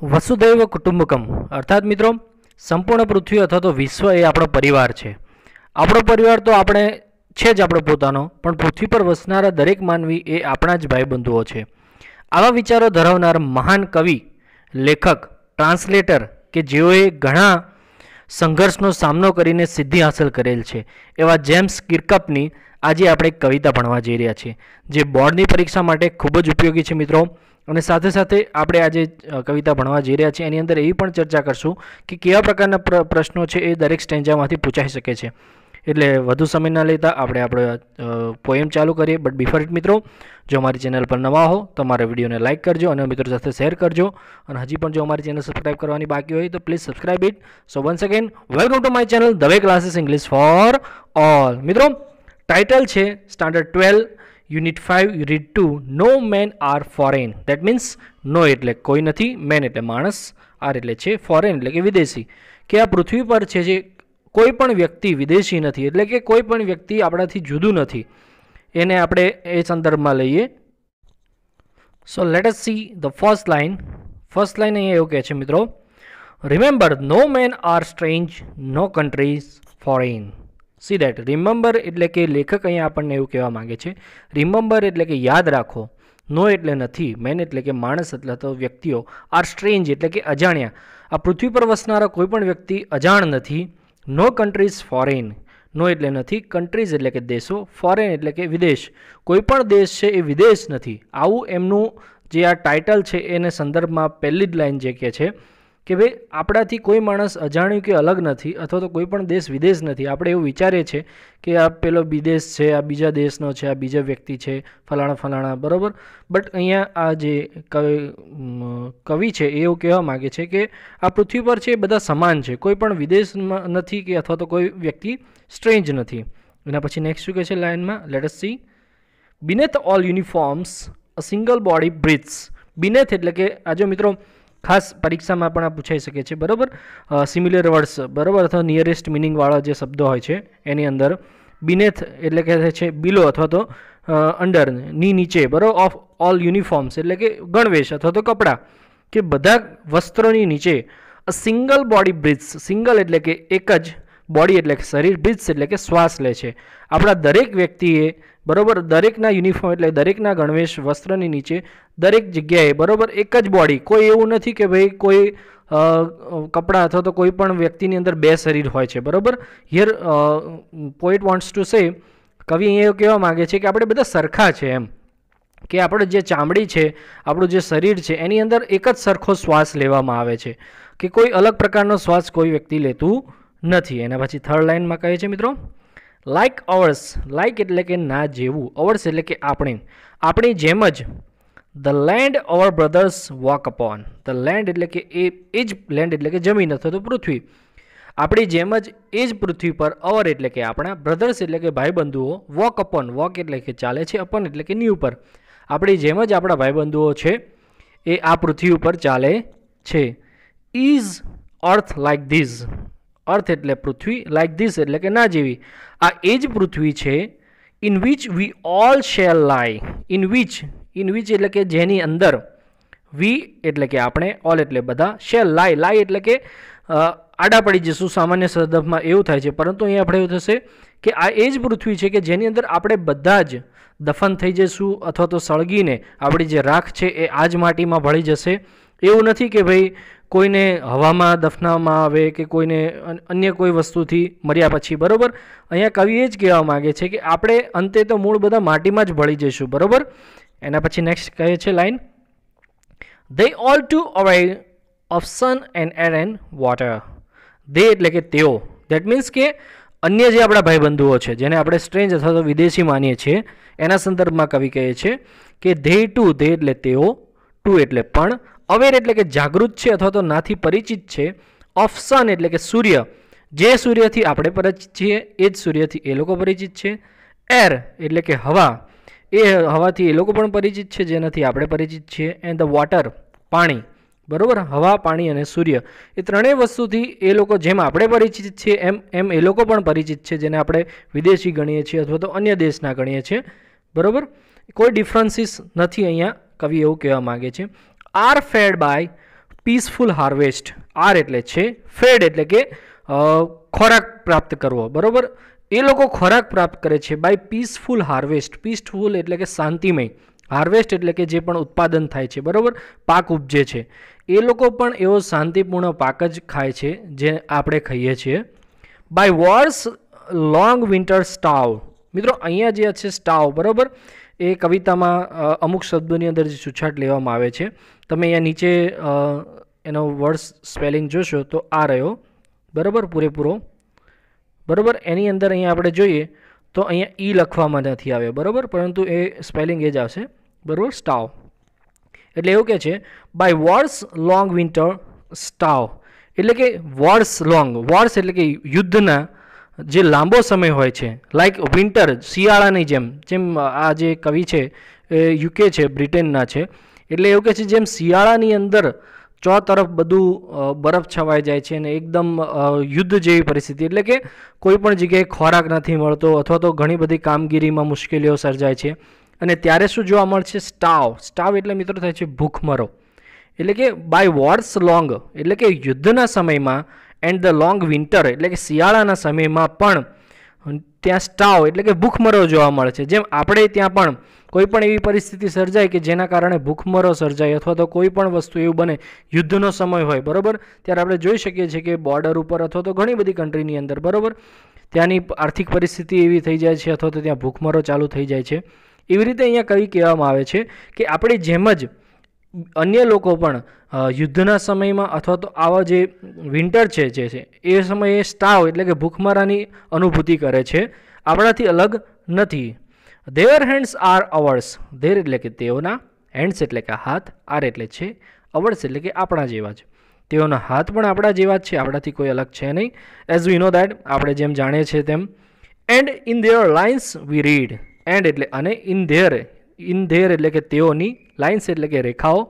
વસુદૈવ કુટુંબકમ અર્થાત મિત્રો સંપૂર્ણ પૃથ્વી અથવા તો વિશ્વ એ આપણો પરિવાર છે આપણો પરિવાર તો આપણે છે જ આપણો પોતાનો પણ પૃથ્વી પર વસનારા દરેક માનવી એ આપણા જ ભાઈબંધુઓ છે આવા વિચારો ધરાવનાર મહાન કવિ લેખક ટ્રાન્સલેટર કે જેઓએ ઘણા સંઘર્ષનો સામનો કરીને સિદ્ધિ હાંસલ કરેલ છે એવા જેમ્સ કિરકપની આજે આપણે કવિતા ભણવા જઈ રહ્યા છીએ જે બોર્ડની પરીક્ષા માટે ખૂબ જ ઉપયોગી છે મિત્રો અને સાથે સાથે આપણે આજે કવિતા ભણવા જઈ રહ્યા છીએ એની અંદર એવી પણ ચર્ચા કરશું કે કેવા પ્રકારના પ્રશ્નો છે એ દરેક સ્ટેન્જામાંથી પૂછાઈ શકે છે એટલે વધુ સમય ન લેતા આપણે આપણે પોએમ ચાલુ કરીએ બટ બિફોર ઇટ મિત્રો જો અમારી ચેનલ પર નવા હો તો અમારા વિડીયોને લાઇક કરજો અને મિત્રો સાથે શેર કરજો અને હજી પણ જો અમારી ચેનલ સબસ્ક્રાઇબ કરવાની બાકી હોય તો please subscribe it so once again welcome to my channel Dave classes English for all મિત્રો ટાઇટલ છે standard twelve unit five unit two no men are foreign that means no એટલે કોઈ નથી મેન એટલે માણસ આર એટલે છે ફોરેન એટલે કે વિદેશી કે આ પૃથ્વી પર છે જે કોઈ પણ વ્યક્તિ વિદેશી નથી એટલે કે કોઈ પણ વ્યક્તિ આપણાથી જુદું નથી એને આપણે એ સંદર્ભમાં લઈએ so let us see the first line first line અહીંયા એવું કહે છે મિત્રો remember no men are strange no countries foreign see that remember એટલે કે લેખક અહીંયા આપણને એવું કહેવા માગે છે રિમેમ્બર એટલે કે યાદ રાખો નો એટલે નથી મેન એટલે કે માણસ એટલે તો વ્યક્તિઓ આર સ્ટ્રેન્જ એટલે કે અજાણ્યા આ પૃથ્વી પર વસનારા કોઈપણ વ્યક્તિ અજાણ નથી નો કન્ટ્રીઝ ફોરેન નો એટલે નથી કન્ટ્રીઝ એટલે કે દેશો ફોરેન એટલે કે વિદેશ કોઈપણ દેશ છે એ વિદેશ નથી આવું એમનું જે આ ટાઇટલ છે એને સંદર્ભમાં પહેલી જ લાઇન જે કે છે કે ભાઈ આપણાથી કોઈ માણસ અજાણ્યું કે અલગ નથી અથવા તો કોઈ પણ દેશ વિદેશ નથી આપણે એવું વિચારીએ છીએ કે આ પેલો વિદેશ છે આ બીજા દેશનો છે આ બીજા વ્યક્તિ છે ફલાણા ફલાણા બરાબર બટ અહીંયા આ જે કવિ છે એ એવું કહેવા માગે છે કે આ પૃથ્વી પર છે એ બધા સમાન છે કોઈ પણ વિદેશમાં નથી કે અથવા તો કોઈ વ્યક્તિ સ્ટ્રેન્જ નથી એના પછી નેક્સ્ટ શું કહે છે લાઇનમાં let's see beneath all uniforms a single body breathes beneath એટલે કે આ મિત્રો ખાસ પરીક્ષામાં પણ આ પૂછાઈ શકે છે બરાબર સિમિલર વર્ડ્સ બરાબર અથવા નિયરેસ્ટ મિનિંગવાળા જે શબ્દો હોય છે એની અંદર બિનેથ એટલે કહે છે બિલો અથવા તો અંડર ની નીચે બરાબર ઓફ ઓલ યુનિફોર્મ્સ એટલે કે ગણવેશ અથવા તો કપડાં કે બધા વસ્ત્રોની નીચે a single body breathes single એટલે કે એક જ બોડી એટલે કે શરીર બ્રિથ્સ એટલે કે શ્વાસ લે છે આપણા દરેક વ્યક્તિએ બરાબર દરેકના યુનિફોર્મ એટલે દરેકના ગણવેશ વસ્ત્રની નીચે દરેક જગ્યાએ બરાબર એક જ બોડી કોઈ એવું નથી કે ભાઈ કોઈ કપડાં અથવા તો કોઈ પણ વ્યક્તિની અંદર બે શરીર હોય છે બરાબર here poet wants to say કવિ અહીંયા કહેવા માગે છે કે આપણે બધા સરખા છે એમ કે આપણે જે ચામડી છે આપણું જે શરીર છે એની અંદર એક જ સરખો શ્વાસ લેવામાં આવે છે કે કોઈ અલગ પ્રકારનો શ્વાસ કોઈ વ્યક્તિ લેતું નથી એના પછી થર્ડ લાઇનમાં કહે છે મિત્રો લાઇક અવર્સ લાઇક એટલે કે ના જેવું અવર્સ એટલે કે આપણે આપણી જેમ જ the land our brothers walk upon the land એટલે કે એ એ જ લેન્ડ એટલે કે જમીન અથવા તો પૃથ્વી આપણી જેમ જ એ જ પૃથ્વી પર અવર એટલે કે આપણા બ્રધર્સ એટલે કે ભાઈબંધુઓ વોક અપોન વોક એટલે કે ચાલે છે અપન એટલે કે ની ઉપર આપણી જેમ જ આપણા ભાઈબંધુઓ છે એ આ પૃથ્વી ઉપર ચાલે છે is earth like this earth એટલે પૃથ્વી લાઇક ધીસ એટલે કે ના જેવી આ એ જ પૃથ્વી છે in which we all shall lie in which in which એટલે કે જેની અંદર વી એટલે કે આપણે ઓલ એટલે બધા શેલ લાય લાય એટલે કે આડા પડી જઈશું સામાન્ય સંદર્ભમાં એવું થાય છે પરંતુ અહીં આપણે એવું થશે કે આ એ જ પૃથ્વી છે કે જેની અંદર આપણે બધા જ દફન થઈ જઈશું અથવા તો સળગીને આપણી જે રાખ છે એ આજ માટીમાં ભળી જશે એવું નથી કે ભાઈ કોઈને હવામાં દફનાવવામાં આવે કે કોઈને અન્ય કોઈ વસ્તુથી મર્યા પછી બરાબર અહીંયા કવિ એ જ કહેવા માગે છે કે આપણે અંતે તો મૂળ બધા માટીમાં જ ભળી જઈશું બરાબર એના પછી નેક્સ્ટ કહે છે line they all too aware of sun and air and water they એટલે કે તેઓ દેટ મીન્સ કે અન્ય જે આપણા ભાઈબંધુઓ છે જેને આપણે સ્ટ્રેન્જ અથવા તો વિદેશી માનીએ છીએ એના સંદર્ભમાં કવિ કહે છે કે ધે ટુ ધે એટલે તેઓ ટુ એટલે પણ અવેર એટલે કે જાગૃત છે અથવા તો નાથી પરિચિત છે ઓફ સન એટલે કે સૂર્ય જે સૂર્યથી આપણે પરિચિત છીએ એ જ સૂર્યથી એ લોકો પરિચિત છે એર એટલે કે હવા એ હવાથી એ લોકો પણ પરિચિત છે જેનાથી આપણે પરિચિત છીએ એન્ડ ધ વોટર પાણી બરાબર હવા પાણી અને સૂર્ય એ ત્રણેય વસ્તુથી એ લોકો જેમ આપણે પરિચિત છીએ એમ એમ એ લોકો પણ પરિચિત છે જેને આપણે વિદેશી ગણીએ છીએ અથવા તો અન્ય દેશના ગણીએ છીએ બરાબર કોઈ ડિફરન્સીસ નથી અહીંયા કવિ એવું કહેવા માગે છે are fed by peaceful harvest are એટલે છે ફેડ એટલે કે ખોરાક પ્રાપ્ત કરવો બરાબર એ લોકો ખોરાક પ્રાપ્ત કરે છે બાય પીસફુલ હાર્વેસ્ટ પીસફુલ એટલે કે શાંતિમય હાર્વેસ્ટ એટલે કે જે પણ ઉત્પાદન થાય છે બરાબર પાક ઉપજે છે એ લોકો પણ એવો શાંતિપૂર્ણ પાક જ ખાય છે જે આપણે ખાઈએ છીએ by war's long winter starve મિત્રો અહીંયા જે છે સ્ટાવ બરાબર એ કવિતામાં અમુક શબ્દોની અંદર જે છૂછાટ લેવામાં આવે છે તમે અહીંયા નીચે એનો વર્ડ સ્પેલિંગ જોશો તો આ રહ્યો બરાબર પૂરેપૂરો બરાબર એની અંદર અહીંયા આપણે જોઈએ તો અહીંયા ઈ લખવામાં નથી આવ્યો બરાબર પરંતુ એ સ્પેલિંગ એ જ આવશે બરાબર સ્ટાવ એટલે એવું કહે છે by war's long winter starve એટલે કે વોર્સ લોંગ વોર્સ એટલે કે યુદ્ધના જે લાંબો સમય હોય છે લાઇક વિન્ટર શિયાળાની જેમ જેમ આ જે કવિ છે એ યુકે છે બ્રિટનના છે એટલે એવું કહે છે જેમ શિયાળાની અંદર ચો તરફ બધું બરફ છવાઈ જાય છે અને એકદમ યુદ્ધ જેવી પરિસ્થિતિ એટલે કે કોઈ પણ જગ્યાએ ખોરાક નથી મળતો અથવા તો ઘણી બધી કામગીરીમાં મુશ્કેલીઓ સર્જાય છે અને ત્યારે શું જોવા મળશે સ્ટાવ સ્ટાવ એટલે મિત્રો થાય છે ભૂખમરો એટલે કે બાય વોર્સ લોંગ એટલે કે યુદ્ધના સમયમાં એન્ડ ધ લોંગ વિન્ટર એટલે કે શિયાળાના સમયમાં પણ ત્યાં સ્ટાવ એટલે કે ભૂખમરો જોવા મળે છે જેમ આપણે ત્યાં પણ કોઈ પણ એવી પરિસ્થિતિ સર્જાય કે જેના કારણે ભૂખમરો સર્જાય અથવા તો કોઈ પણ વસ્તુ એવું બને યુદ્ધનો સમય હોય બરાબર ત્યારે આપણે જોઈ શકીએ છીએ કે બોર્ડર ઉપર અથવા તો ઘણી બધી કન્ટ્રીની અંદર બરાબર ત્યાંની આર્થિક પરિસ્થિતિ એવી થઈ જાય છે અથવા તો ત્યાં ભૂખમરો ચાલુ થઈ જાય છે એવી રીતે અહીંયા કવિ કહેવામાં આવે છે કે આપણે જેમ જ અન્ય લોકો પણ યુદ્ધના સમયમાં અથવા તો આવા જે વિન્ટર છે જે છે એ સમયે સ્ટાવ એટલે કે ભૂખમરાની અનુભૂતિ કરે છે આપણાથી અલગ નથી their hands are ours their એટલે કે તેઓના હેન્ડ્સ એટલે કે હાથ આર એટલે છે અવર્સ એટલે કે આપણા જેવા જ તેઓના હાથ પણ આપણા જેવા જ છે આપણાથી કોઈ અલગ છે નહીં એઝ વી નો દેટ આપણે જેમ જાણીએ છીએ તેમ and in their lines we read and એટલે અને ઇન ધેર ઇન ધેર એટલે કે તેઓની લાઇન્સ એટલે કે રેખાઓ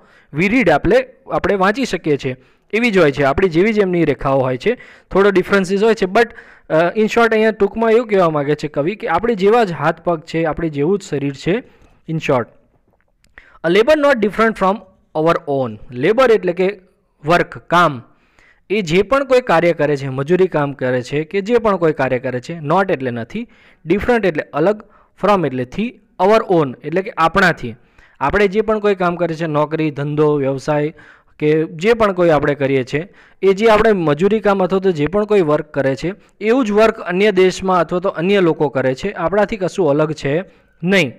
વિરીડ આપણે આપણે વાંચી શકીએ છીએ એવી જ હોય છે આપણી જેવી જ એમની રેખાઓ હોય છે થોડો ડિફરન્સીસ હોય છે બટ ઇન શોર્ટ અહીંયા ટૂંકમાં એવું કહેવા માગે છે કવિ કે આપણે જેવા જ હાથ પગ છે આપણે જેવું જ શરીર છે in short a labour not different from our own labour એટલે કે વર્ક કામ એ જે પણ કોઈ કાર્ય કરે છે મજૂરી કામ કરે છે કે જે પણ કોઈ કાર્ય કરે છે નોટ એટલે નથી ડિફરન્ટ એટલે અલગ ફ્રોમ એટલે થી અવર ઓન એટલે કે આપણાથી આપણે જે પણ કોઈ કામ કરીએ છીએ નોકરી ધંધો વ્યવસાય કે જે પણ કોઈ આપણે કરીએ છીએ એ જે આપણે મજૂરી કામ અથવા તો જે પણ કોઈ વર્ક કરે છે એવું જ વર્ક અન્ય દેશમાં અથવા તો અન્ય લોકો કરે છે આપણાથી કશું અલગ છે નહીં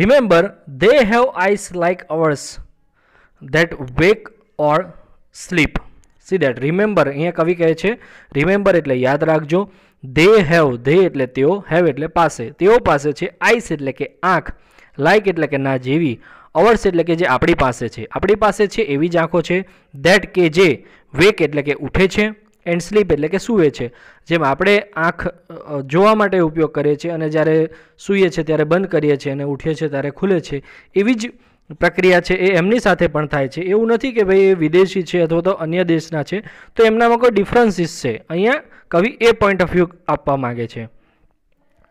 remember they have eyes like ours that wake or sleep see that remember અહીંયા કવિ કહે છે રિમેમ્બર એટલે યાદ રાખજો ધે હેવ ધે એટલે તેઓ હેવ એટલે પાસે તેઓ પાસે છે આઈસ એટલે કે આંખ લાઇક એટલે કે ના જેવી અવર્સ એટલે કે જે આપણી પાસે છે આપણી પાસે છે એવી જ આંખો છે ધેટ કે જે વેક એટલે કે ઉઠે છે એન્ડ સ્લીપ એટલે કે સૂવે છે જેમ આપણે આંખ જોવા માટે ઉપયોગ કરીએ છીએ અને જ્યારે સૂઈએ છીએ ત્યારે બંધ કરીએ છીએ અને ઉઠીએ છીએ ત્યારે ખુલે છે એવી જ પ્રક્રિયા છે એ એમની સાથે પણ થાય છે એવું નથી કે ભાઈ એ વિદેશી છે અથવા તો અન્ય દેશના છે તો એમનામાં કોઈ ડિફરન્સીસ છે અહીંયા કવિ એ પોઈન્ટ ઓફ વ્યૂ આપવા માગે છે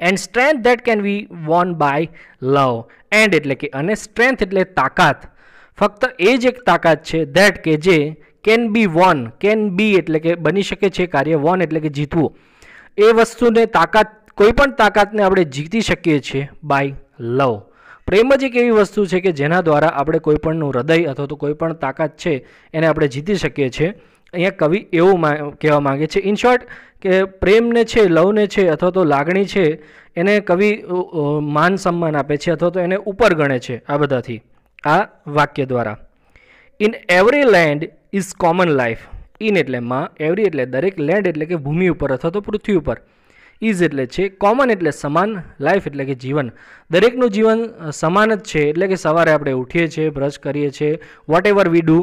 and strength that can we won by love and એટલે કે અને સ્ટ્રેન્થ એટલે તાકાત ફક્ત એ જ એક તાકાત છે ધેટ કે જે can be won can be એટલે કે બની શકે છે કાર્ય વોન એટલે કે જીતવું એ વસ્તુને તાકાત કોઈ પણ તાકાતને આપણે જીતી શકીએ છીએ બાય લવ પ્રેમ જ એક એવી વસ્તુ છે કે જેના દ્વારા આપણે કોઈપણનું હૃદય અથવા તો કોઈપણ તાકાત છે એને આપણે જીતી શકીએ છીએ અહીંયા કવિ એવું કહેવા માગે છે ઇન શોર્ટ કે પ્રેમને છે લવને છે અથવા તો લાગણી છે એને કવિ માન સન્માન આપે છે અથવા તો એને ઉપર ગણે છે આ બધાથી આ વાક્ય દ્વારા in every land is common life in એટલે માં એવરી એટલે દરેક લેન્ડ એટલે કે ભૂમિ ઉપર અથવા તો પૃથ્વી ઉપર ઇઝ એટલે છે કોમન એટલે સમાન લાઈફ એટલે કે જીવન દરેકનું જીવન સમાન જ છે એટલે કે સવારે આપણે ઉઠીએ છીએ બ્રશ કરીએ છીએ વોટ એવર વી ડુ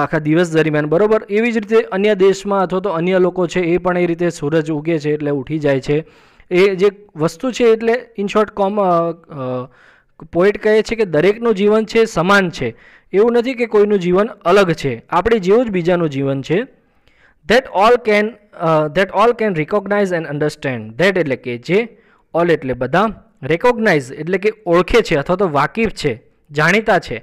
આખા દિવસ દરમિયાન બરાબર એવી જ રીતે અન્ય દેશમાં અથવા તો અન્ય લોકો છે એ પણ એ રીતે સૂરજ ઉગે છે એટલે ઉઠી જાય છે એ જે વસ્તુ છે એટલે ઇન શોર્ટ કોમ પોઈટ કહે છે કે દરેકનું જીવન છે સમાન છે એવું નથી કે કોઈનું જીવન અલગ છે આપણે જેવું જ બીજાનું જીવન છે that all can that all can recognise and understand that એટલે કે જે ઓલ એટલે બધા રેકોગ્નાઇઝ એટલે કે ઓળખે છે અથવા તો વાકિફ છે જાણીતા છે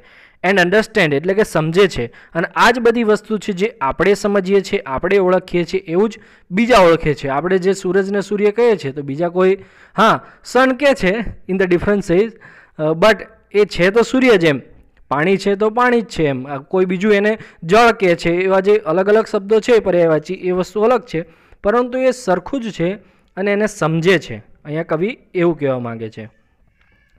એન્ડ અન્ડરસ્ટેન્ડ એટલે કે સમજે છે અને આ જ બધી વસ્તુ છે જે આપણે સમજીએ છીએ આપણે ઓળખીએ છીએ એવું જ બીજા ઓળખે છે આપણે જે સૂરજને સૂર્ય કહીએ છીએ તો બીજા કોઈ હા સન કે છે in the difference is but એ છે તો સૂર્ય જેમ પાણી છે તો પાણી જ છે એમ કોઈ બીજું એને જળ કે છે એવા જે અલગ અલગ શબ્દો છે પર્યાયવાચી એ વસ્તુ અલગ છે પરંતુ એ સરખું જ છે અને એને સમજે છે અહીંયા કવિ એવું કહેવા માગે છે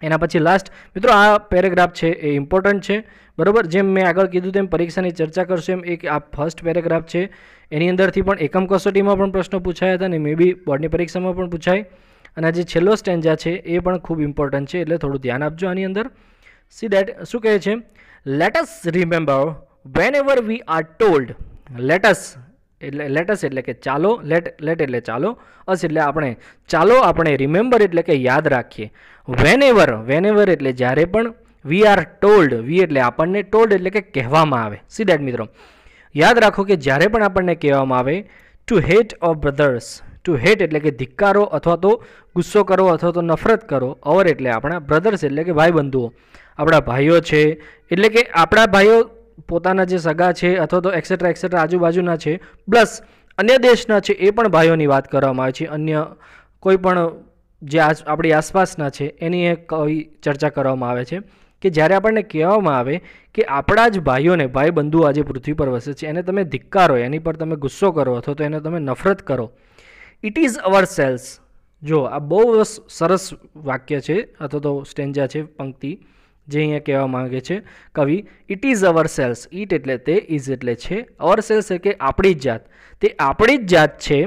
એના પછી લાસ્ટ મિત્રો આ પેરેગ્રાફ છે એ ઇમ્પોર્ટન્ટ છે બરાબર જેમ મેં આગળ કીધું તેમ પરીક્ષાની ચર્ચા કરશું એમ એક આ ફર્સ્ટ પેરેગ્રાફ છે એની અંદરથી પણ એકમ કસોટીમાં પણ પ્રશ્નો પૂછાયા હતા અને મે બી બોર્ડની પરીક્ષામાં પણ પૂછાય અને જે છેલ્લો સ્ટેન્જા છે એ પણ ખૂબ ઇમ્પોર્ટન્ટ છે એટલે થોડું ધ્યાન આપજો આની અંદર સી દેટ શું કહે છે let's remember whenever we are told let's એટલે લેટસ એટલે કે ચાલો લેટ લેટ એટલે ચાલો અસ એટલે આપણે ચાલો આપણે રિમેમ્બર એટલે કે યાદ રાખીએ વેન એવર વેન એવર એટલે જ્યારે પણ વી આર ટોલ્ડ વી એટલે આપણને ટોલ્ડ એટલે કે કહેવામાં આવે સી દેટ મિત્રો યાદ રાખો કે જ્યારે પણ આપણને કહેવામાં આવે to hate of brothers to hate એટલે કે ધિક્કારો અથવા તો ગુસ્સો કરો અથવા તો નફરત કરો અવર એટલે આપણા બ્રધર્સ એટલે કે ભાઈબંધુઓ આપણા ભાઈઓ છે એટલે કે આપણા ભાઈઓ પોતાના જે સગા છે અથવા તો એક્સેટ્રા એક્સેટ્રા આજુબાજુના છે પ્લસ અન્ય દેશના છે એ પણ ભાઈઓની વાત કરવામાં આવે છે અન્ય કોઈ પણ જે આપણી આસપાસના છે એની એ કઈ ચર્ચા કરવામાં આવે છે કે જ્યારે આપણને કહેવામાં આવે કે આપણા જ ભાઈઓને ભાઈ બંધુ આજે પૃથ્વી પર વસે છે એને તમે ધિક્કારો એની પર તમે ગુસ્સો કરો અથવા તો એને તમે નફરત કરો ઇટ ઇઝ અવર સેલ્સ જો આ બહુ સરસ વાક્ય છે અથવા તો સ્ટેન્જા છે પંક્તિ જે અહીંયા કહેવા માંગે છે કવિ it is ourselves it એટલે તે ઇઝ એટલે છે અવર સેલ્સ એટલે આપણી જ જાત તે આપણી જ જાત છે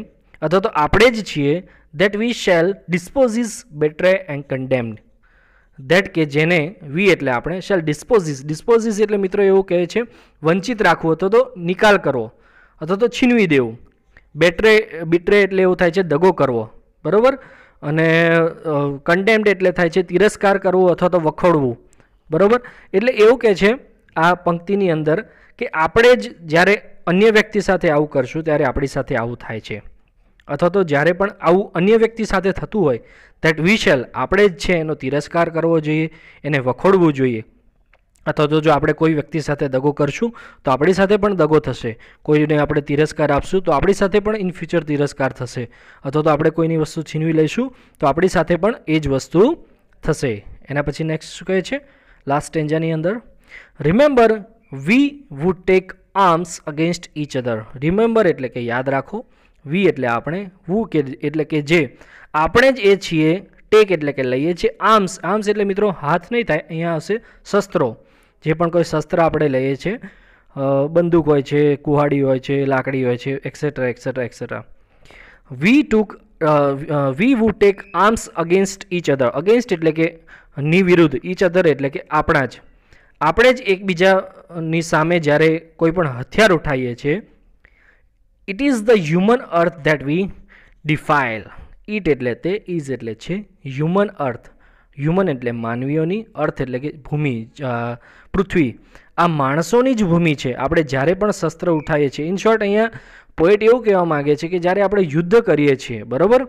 અથવા તો આપણે જ છીએ that we shall dispossess betray and condemned that કે જેને વી એટલે આપણે શેલ ડિસ્પોઝિસ ડિસ્પોઝિસ એટલે મિત્રો એવું કહે છે વંચિત રાખવું અથવા તો નિકાલ કરવો અથવા તો છીનવી દેવું બેટરે બિટ્રે એટલે એવું થાય છે દગો કરવો બરાબર અને કન્ડેમ્ડ એટલે થાય છે તિરસ્કાર કરવો અથવા તો વખોડવું બરાબર એટલે એવું કહે છે આ પંક્તિની અંદર કે આપણે જ જ્યારે અન્ય વ્યક્તિ સાથે આવું કરશું ત્યારે આપણી સાથે આવું થાય છે અથવા તો જ્યારે પણ આવું અન્ય વ્યક્તિ સાથે થતું હોય દેટ વી આપણે જ છે એનો તિરસ્કાર કરવો જોઈએ એને વખોડવું જોઈએ અથવા તો જો આપણે કોઈ વ્યક્તિ સાથે દગો કરશું તો આપણી સાથે પણ દગો થશે કોઈને આપણે તિરસ્કાર આપશું તો આપણી સાથે પણ ઇન ફ્યુચર તિરસ્કાર થશે અથવા તો આપણે કોઈની વસ્તુ છીનવી લઈશું તો આપણી સાથે પણ એ જ વસ્તુ થશે એના પછી નેક્સ્ટ શું કહે છે લાસ્ટ ટેન્જાની અંદર remember we would take arms against each other remember એટલે કે યાદ રાખો વી એટલે આપણે વુ કે એટલે કે જે આપણે જ એ છીએ ટેક એટલે કે લઈએ છીએ આર્મ્સ આર્મ્સ એટલે મિત્રો હાથ નહીં થાય અહીંયા આવશે શસ્ત્રો જે પણ કોઈ શસ્ત્ર આપણે લઈએ છીએ બંદૂક હોય છે કુહાડી હોય છે લાકડી હોય છે etcetera etcetera etcetera we took we would take arms against each other against એટલે કે ની વિરુદ્ધ ઈચ અધર એટલે કે આપણા જ આપણે જ એકબીજાની સામે જ્યારે કોઈ પણ હથિયાર ઉઠાવીએ છીએ it is the human earth that we defile it એટલે તે ઇઝ એટલે છે હ્યુમન અર્થ હ્યુમન એટલે માનવીઓની અર્થ એટલે કે ભૂમિ પૃથ્વી આ માણસોની જ ભૂમિ છે આપણે જ્યારે પણ શસ્ત્ર ઉઠાવીએ છીએ ઇન શોર્ટ અહીંયા પોએટ એવું કહેવા માગે છે કે જ્યારે આપણે યુદ્ધ કરીએ છીએ બરાબર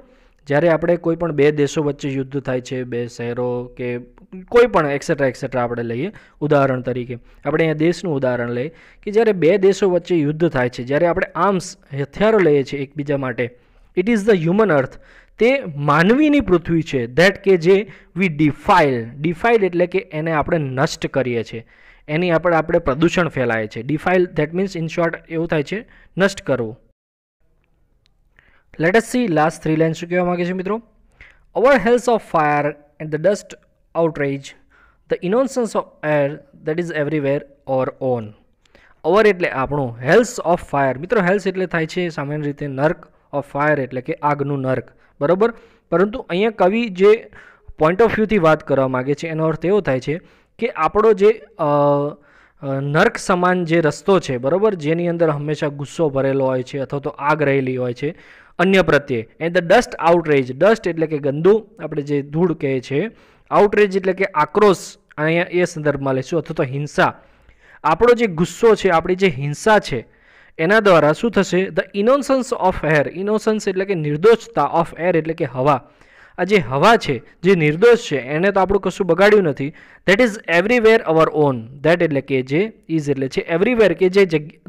જ્યારે આપણે કોઈ પણ બે દેશો વચ્ચે યુદ્ધ થાય છે બે શહેરો કે કોઈ પણ એક્સેટ્રા એક્સેટ્રા આપણે લઈએ ઉદાહરણ તરીકે આપણે અહીંયા દેશનું ઉદાહરણ લઈએ કે જ્યારે બે દેશો વચ્ચે યુદ્ધ થાય છે જ્યારે આપણે આર્મ્સ હથિયારો લઈએ છીએ એકબીજા માટે it is the human earth તે માનવીની પૃથ્વી છે ધેટ કે જે વી ડિફાઇલ ડિફાઇલ એટલે કે એને આપણે નષ્ટ કરીએ છીએ એની આપણે આપણે પ્રદૂષણ ફેલાય છે defile that means in short એવું થાય છે નષ્ટ કરવું let us see last three lines શું કહેવા માગે છે મિત્રો Our hells of fire and the dust outrage the innocence of air that is everywhere or own our એટલે આપણું હેલ્સ ઓફ ફાયર મિત્રો હેલ્સ એટલે થાય છે સામાન્ય રીતે નર્ક ઓફ ફાયર એટલે કે આગનું નર્ક બરાબર પરંતુ અહીંયા કવિ જે પોઈન્ટ ઓફ વ્યૂથી વાત કરવા માગે છે એનો અર્થ એવો થાય છે કે આપણો જે નર્ક સમાન જે રસ્તો છે બરાબર જેની અંદર હંમેશા ગુસ્સો ભરેલો હોય છે અથવા તો આગ રહેલી હોય છે અન્ય પ્રત્યે and the dust outrage dust એટલે કે ગંદુ આપણે જે ધૂળ કહે છે આઉટરેજ એટલે કે આક્રોશ અહીંયા એ સંદર્ભમાં લઈશું અથવા તો હિંસા આપણો જે ગુસ્સો છે આપણી જે હિંસા છે એના દ્વારા શું થશે the innocence of air innocence એટલે કે નિર્દોષતા ઓફ એર એટલે કે હવા આ જે હવા છે જે નિર્દોષ છે એને તો આપણું કશું બગાડ્યું નથી that is everywhere our own that એટલે કે જે ઇઝ એટલે છે એવરીવેર કે જે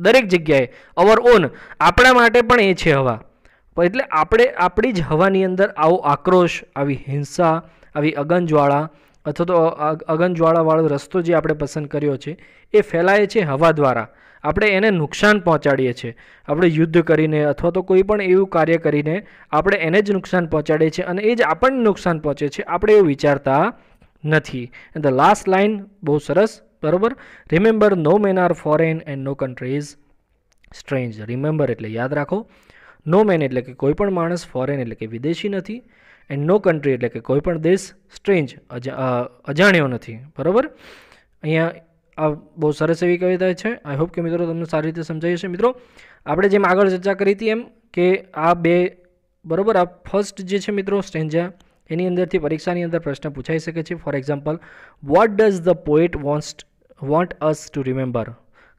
દરેક જગ્યાએ અવર ઓન આપણા માટે પણ એ છે હવા એટલે આપણે આપણી જ હવાની અંદર આવો આક્રોશ આવી હિંસા આવી અગનજ્વાળા અથવા તો અગનજ્વાળાવાળો રસ્તો જે આપણે પસંદ કર્યો છે એ ફેલાય છે હવા દ્વારા આપણે એને નુકસાન પહોંચાડીએ છીએ આપણે યુદ્ધ કરીને અથવા તો કોઈ પણ એવું કાર્ય કરીને આપણે એને જ નુકસાન પહોંચાડીએ છીએ અને એ જ આપણને નુકસાન પહોંચે છે આપણે એવું વિચારતા નથી ધ લાસ્ટ લાઇન બહુ સરસ બરાબર remember no men are foreign and no countries strange remember એટલે યાદ રાખો નો મેન એટલે કે કોઈ પણ માણસ ફોરેન એટલે કે વિદેશી નથી એન્ડ નો કન્ટ્રી એટલે કે કોઈપણ દેશ સ્ટ્રેન્જ અજાણ્યો નથી બરાબર અહીંયા આ બહુ સરસ એવી કવિતા છે આઈ હોપ કે મિત્રો તમને સારી રીતે સમજાઈ છે મિત્રો આપણે જેમ આગળ ચર્ચા કરી હતી એમ કે આ બે બરાબર આ ફર્સ્ટ જે છે મિત્રો સ્ટેન્જા એની અંદરથી પરીક્ષાની અંદર પ્રશ્ન પૂછાઈ શકે છે for example what does the poet wants want us to remember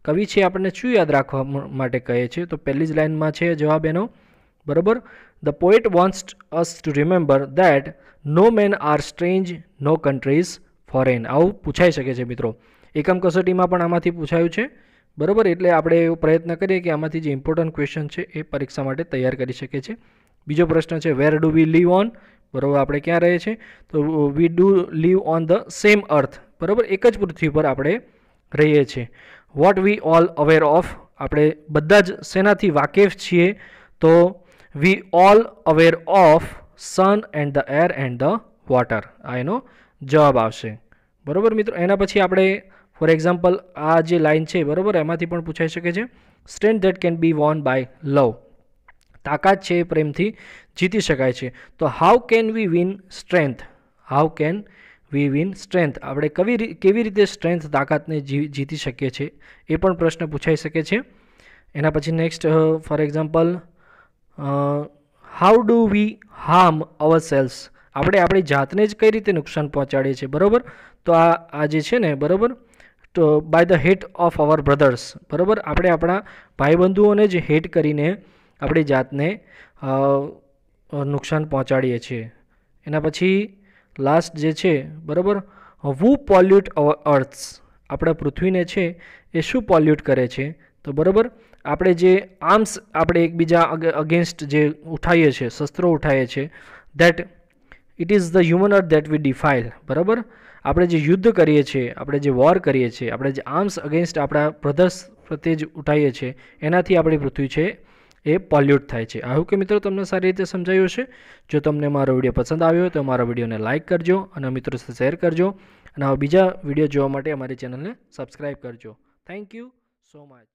કવિ છે આપણને શું યાદ રાખવા માટે કહે છે તો પહેલી જ લાઇનમાં છે જવાબ એનો બરાબર the poet wants us to remember that no men are strange no countries foreign આવું પૂછાઈ શકે છે મિત્રો એકમ કસોટીમાં પણ આમાંથી પૂછાયું છે બરાબર એટલે આપણે એવો પ્રયત્ન કરીએ કે આમાંથી જે ઇમ્પોર્ટન્ટ ક્વેશ્ચન છે એ પરીક્ષા માટે તૈયાર કરી શકે છે બીજો પ્રશ્ન છે where do we live on બરાબર આપણે ક્યાં રહીએ છીએ તો we do live on the same earth બરાબર એક જ પૃથ્વી પર આપણે રહીએ છીએ what we all aware of આપણે બધા જ શેનાથી વાકેફ છીએ તો we all aware of sun and the air and the water આ એનો જવાબ આવશે બરાબર મિત્રો એના પછી આપણે ફોર એક્ઝામ્પલ આ જે લાઇન છે બરાબર એમાંથી પણ પૂછાઈ શકે છે strength that can be won by love તાકાત છે એ પ્રેમથી જીતી શકાય છે તો how can we win strength how can we win strength આપણે કવી કેવી રીતે સ્ટ્રેન્થ તાકાતને જીતી શકીએ છીએ એ પણ પ્રશ્ન પૂછાઈ શકે છે એના પછી next for example how do we harm ourselves આપણે આપણી જાતને જ કઈ રીતે નુકસાન પહોંચાડીએ છીએ બરાબર તો આ આ જે છે ને બરાબર તો by the hate of our brothers બરાબર આપણે આપણા ભાઈબંધુઓને જ હેટ કરીને આપણી જાતને નુકસાન પહોંચાડીએ છીએ એના પછી લાસ્ટ જે છે બરાબર વુ પોલ્યુટ અવર અર્થ્સ આપણા પૃથ્વીને છે એ શું પોલ્યુટ કરે છે તો બરાબર આપણે જે આર્મ્સ આપણે એકબીજા અગેન્સ્ટ જે ઉઠાવીએ છીએ શસ્ત્રો ઉઠાવીએ છીએ that it is the human earth that we defile બરાબર આપણે જે યુદ્ધ કરીએ છીએ આપણે જે વોર કરીએ છીએ આપણે જે આર્મ્સ અગેન્સ્ટ આપણા બ્રધર્સ પ્રત્યે જ ઉઠાવીએ છીએ એનાથી આપણી પૃથ્વી છે એ પોલ્યુટ થાય છે આવું કે મિત્રો તમને સારી રીતે સમજાયું છે જો તમને મારો વિડીયો પસંદ આવ્યો તો મારા વિડીયોને લાઇક કરજો અને મિત્રો સાથે શેર કરજો અને આવા બીજા વિડીયો જોવા માટે અમારી ચેનલને સબસ્ક્રાઈબ કરજો થેન્ક યુ સો મચ